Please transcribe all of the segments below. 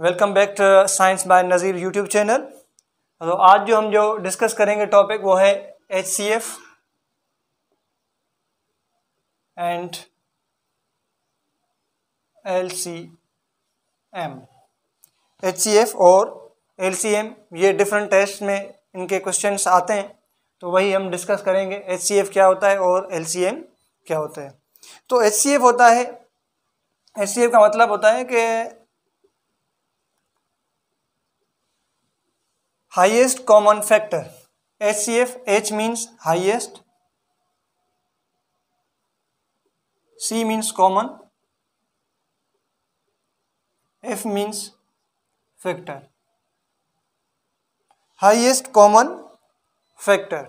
welcome back to science by Nazir YouTube channel तो आज जो हम जो डिस्कस करेंगे टॉपिक वो है H C F and L C M H C F और एल सी एम ये डिफरेंट टेस्ट में इनके क्वेश्चन आते हैं तो वही हम डिस्कस करेंगे एच सी एफ क्या होता है और एल सी एम क्या होता है तो एच सी एफ होता है एच सी एफ का मतलब होता है कि highest common factor H C F H means highest C means common F means factor highest common factor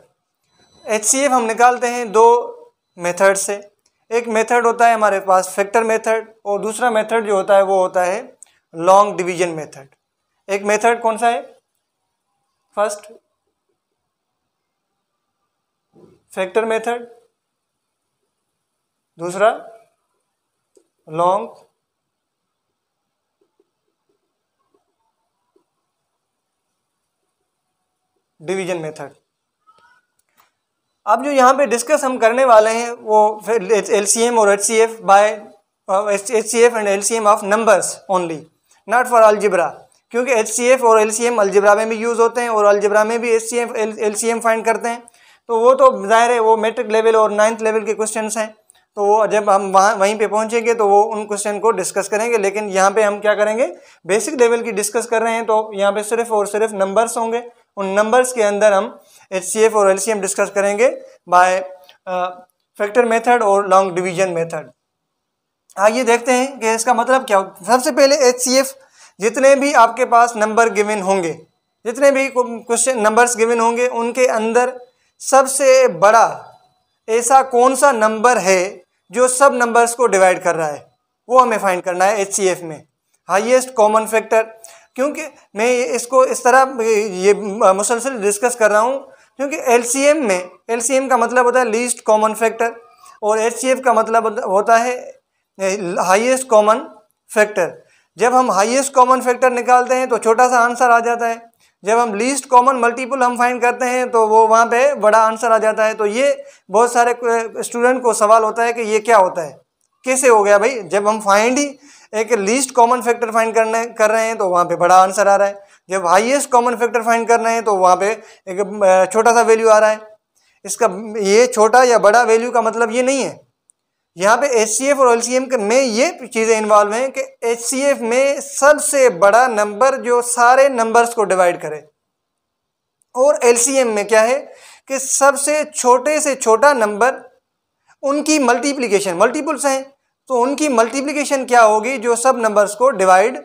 H C F हम निकालते हैं दो मेथड से एक मेथड होता है हमारे पास फैक्टर मेथड और दूसरा मेथड जो होता है वो होता है लॉन्ग डिवीजन मेथड एक मेथड कौन सा है फर्स्ट फैक्टर मेथड दूसरा लॉन्ग डिवीजन मेथड अब जो यहाँ पे डिस्कस हम करने वाले हैं वो एल सी एम और H C F by H C F and L C M of numbers only not for algebra क्योंकि एच और एल अलजेब्रा में भी यूज़ होते हैं और अलजेब्रा में भी एच सी फाइंड करते हैं तो वो तो ज़ाहिर है वो मेट्रिक लेवल और नाइन्थ लेवल के क्वेश्चन हैं तो वो जब हम वहाँ वहीं पे पहुँचेंगे तो वो उन क्वेश्चन को डिस्कस करेंगे लेकिन यहाँ पे हम क्या करेंगे बेसिक लेवल की डिस्कस कर रहे हैं तो यहाँ पे सिर्फ और सिर्फ नंबर्स होंगे उन नंबर्स के अंदर हम एच और एल डिस्कस करेंगे बाय फैक्टर मेथड और लॉन्ग डिवीजन मेथड आइए देखते हैं कि इसका मतलब क्या हो सबसे पहले एच जितने भी आपके पास नंबर गिवन होंगे जितने भी क्वेश्चन नंबर्स गिवन होंगे उनके अंदर सबसे बड़ा ऐसा कौन सा नंबर है जो सब नंबर्स को डिवाइड कर रहा है वो हमें फाइंड करना है एच में हाईएस्ट कॉमन फैक्टर क्योंकि मैं इसको इस तरह ये मुसलसल डिस्कस कर रहा हूँ क्योंकि एल में एल का मतलब होता है लीस्ट कॉमन फैक्टर और एच का मतलब होता है हाइएस्ट कॉमन फैक्टर जब हम हाईएस्ट कॉमन फैक्टर निकालते हैं तो छोटा सा आंसर आ जाता है जब हम लीस्ट कॉमन मल्टीपल हम फाइंड करते हैं तो वो वहाँ पे बड़ा आंसर आ जाता है तो ये बहुत सारे स्टूडेंट को सवाल होता है कि ये क्या होता है कैसे हो गया भाई जब हम फाइंड ही एक लीस्ट कॉमन फैक्टर फाइंड करने कर रहे हैं तो वहाँ पे बड़ा आंसर आ रहा है जब हाईएस्ट कॉमन फैक्टर फाइंड कर रहे हैं तो वहाँ पर एक छोटा सा वैल्यू आ रहा है इसका ये छोटा या बड़ा वैल्यू का मतलब ये नहीं है यहाँ पे एच और एल सी में ये चीज़ें इन्वॉल्व हैं कि एच में सबसे बड़ा नंबर जो सारे नंबर्स को डिवाइड करे और एल में क्या है कि सबसे छोटे से छोटा नंबर उनकी मल्टीप्लिकेशन मल्टीपल्स हैं तो उनकी मल्टीप्लिकेशन क्या होगी जो सब नंबर्स को डिवाइड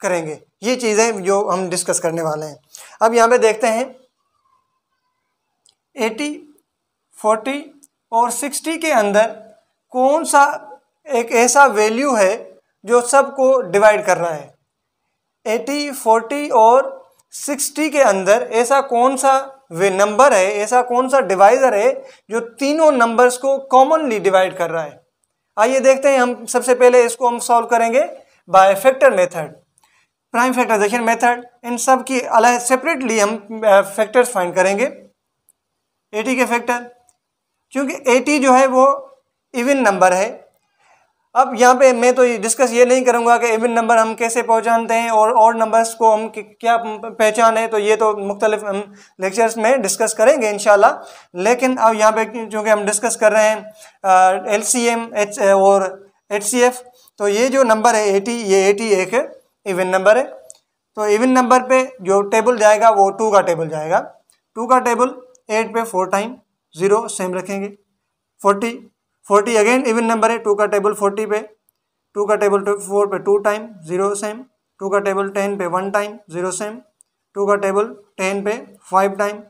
करेंगे ये चीज़ें जो हम डिस्कस करने वाले हैं अब यहाँ पे देखते हैं एटी फोर्टी और सिक्सटी के अंदर कौन सा एक ऐसा वैल्यू है जो सबको डिवाइड करना है 80, 40 और 60 के अंदर ऐसा कौन सा वे नंबर है ऐसा कौन सा डिवाइज़र है जो तीनों नंबर्स को कॉमनली डिवाइड कर रहा है आइए देखते हैं हम सबसे पहले इसको हम सॉल्व करेंगे by factor method prime factorisation method इन सब की अलग सेपरेटली हम फैक्टर्स फाइंड करेंगे 80 के फैक्टर क्योंकि 80 जो है वो इवन नंबर है अब यहाँ पे मैं तो डिस्कस ये नहीं करूँगा कि इवन नंबर हम कैसे पहचानते हैं और और नंबर्स को हम क्या पहचान है तो ये तो मुख्तलिफ हम लेक्चर्स में डिस्कस करेंगे इन लेकिन अब यहाँ पे चूँकि हम डिस्कस कर रहे हैं एल सी एम एच और एच सी एफ तो ये जो नंबर है एटी ये एटी एक इवन नंबर है तो इवन नंबर पे जो टेबल जाएगा वो टू का टेबल जाएगा टू का टेबल एट पे फोर टाइम ज़ीरो सेम रखेंगे forty forty again even number है टू का टेबल फोर्टी पे टू का टेबल फोर तो पे two time zero same two का टेबल टेन पे one time zero same two का टेबल टेन पे फाइव टाइम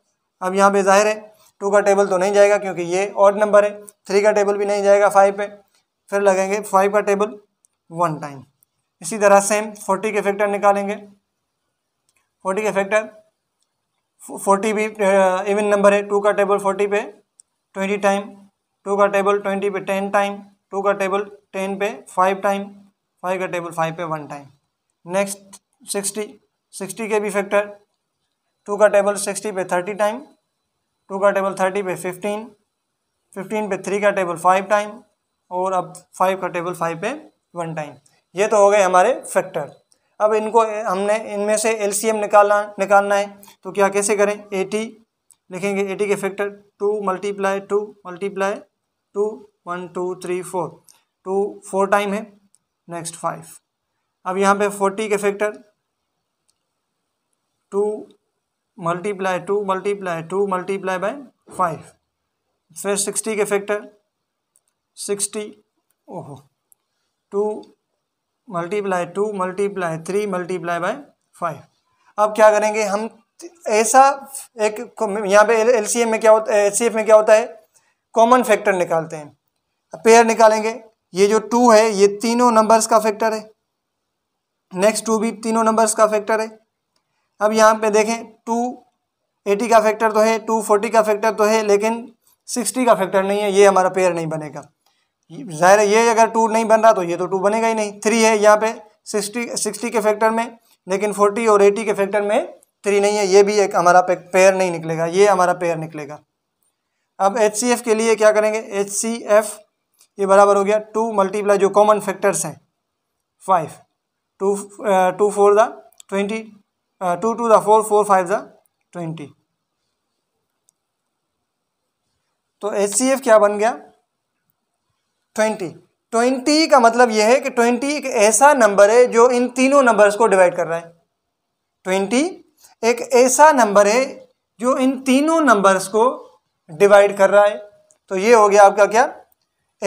अब यहाँ पे जाहिर है टू का टेबल तो नहीं जाएगा क्योंकि ये ऑड नंबर है थ्री का टेबल भी नहीं जाएगा फाइव पे फिर लगेंगे फाइव का टेबल वन टाइम इसी तरह सेम फोर्टी के फैक्टर निकालेंगे फोर्टी के फैक्टर फोर्टी भी इवन uh, नंबर है टू का टेबल फोर्टी पे ट्वेंटी टाइम टू का टेबल ट्वेंटी पे टेन टाइम टू का टेबल टेन पे फाइव टाइम फाइव का टेबल फाइव पे one time next sixty sixty के भी फैक्टर टू का टेबल सिक्सटी पे थर्टी टाइम टू का टेबल थर्टी पे फिफ्टीन फिफ्टीन पे थ्री का टेबल फाइव टाइम और अब फाइव का टेबल फाइव पे वन टाइम ये तो हो गए हमारे फैक्टर अब इनको हमने इनमें से एम निकालना निकालना है तो क्या कैसे करें एटी लिखेंगे एटी के factor two multiply two multiply two one two three four two four time है नेक्स्ट फाइव अब यहाँ पे फोर्टी के factor two multiply two multiply two multiply by five फिर सिक्सटी के फैक्टर सिक्सटी ओहो two multiply two multiply three multiply by five अब क्या करेंगे हम ऐसा एक यहाँ पे एल में क्या होता है एल में क्या होता है कॉमन फैक्टर निकालते हैं पेयर निकालेंगे ये जो टू है ये तीनों नंबर्स का फैक्टर है नेक्स्ट टू भी तीनों नंबर्स का फैक्टर है अब यहाँ पे देखें टू एटी का फैक्टर तो है टू फोर्टी का फैक्टर तो है लेकिन सिक्सटी का फैक्टर नहीं है ये हमारा पेयर नहीं बनेगा ज़ाहिर है ये अगर टू नहीं बन रहा तो ये तो टू बनेगा ही नहीं थ्री है यहाँ पे सिक्सटी सिक्सटी के फैक्टर में लेकिन फोर्टी और एटी के फैक्टर में थ्री नहीं है ये भी एक हमारा पेयर नहीं निकलेगा ये हमारा पेयर निकलेगा अब एच सी एफ़ के लिए क्या करेंगे एच सी एफ़ ये बराबर हो गया टू मल्टीप्लाई जो कॉमन फैक्टर्स हैं फाइव टू टू फोर दा ट्वेंटी टू टू दा फोर फोर फाइव दा ट्वेंटी तो एच सी एफ़ क्या बन गया ट्वेंटी ट्वेंटी का मतलब यह है कि ट्वेंटी एक ऐसा नंबर है जो इन तीनों नंबर्स को डिवाइड कर रहा है ट्वेंटी एक ऐसा नंबर है जो इन तीनों नंबर्स को डिवाइड कर रहा है तो ये हो गया आपका क्या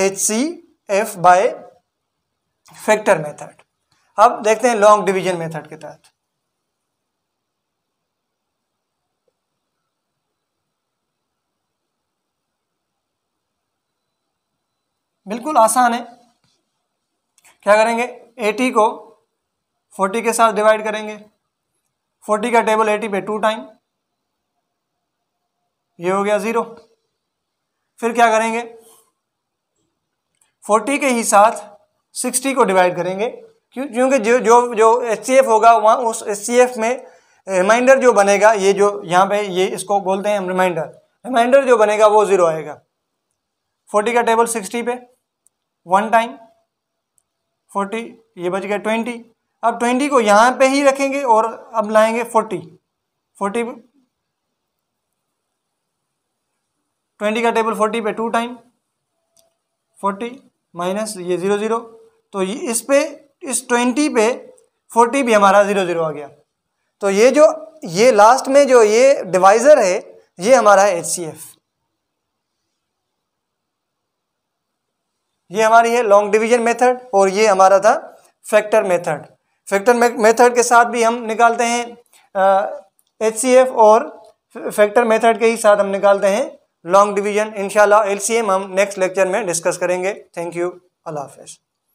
H C F by factor method अब देखते हैं लॉन्ग डिवीजन मेथड के तहत बिल्कुल आसान है क्या करेंगे एटी को फोर्टी के साथ डिवाइड करेंगे फोर्टी का टेबल एटी पे टू टाइम ये हो गया ज़ीरो फिर क्या करेंगे फोर्टी के ही साथ सिक्सटी को डिवाइड करेंगे क्यों क्योंकि जो जो जो एच होगा वहाँ उस एच में रिमाइंडर जो बनेगा ये जो यहाँ पे ये इसको बोलते हैं हम रिमाइंडर रिमाइंडर जो बनेगा वो ज़ीरो आएगा फोर्टी का टेबल सिक्सटी पे वन टाइम फोर्टी ये बच गया ट्वेंटी अब ट्वेंटी को यहाँ पे ही रखेंगे और अब लाएंगे फोर्टी फोर्टी ट्वेंटी का टेबल फोर्टी पे टू टाइम फोर्टी माइनस ये ज़ीरो ज़ीरो तो ये इस पे इस ट्वेंटी पे फोर्टी भी हमारा ज़ीरो ज़ीरो आ गया तो ये जो ये लास्ट में जो ये डिवाइज़र है ये हमारा है एच सी एफ ये हमारी है लॉन्ग डिवीजन मेथड और ये हमारा था फैक्टर मेथड फैक्टर मेथड के साथ भी हम निकालते हैं एच सी एफ और फैक्टर मेथड के ही साथ हम निकालते हैं लॉन्ग डिवीजन इंशाल्लाह एल हम नेक्स्ट लेक्चर में डिस्कस करेंगे थैंक यू अल्लाह हाफिज़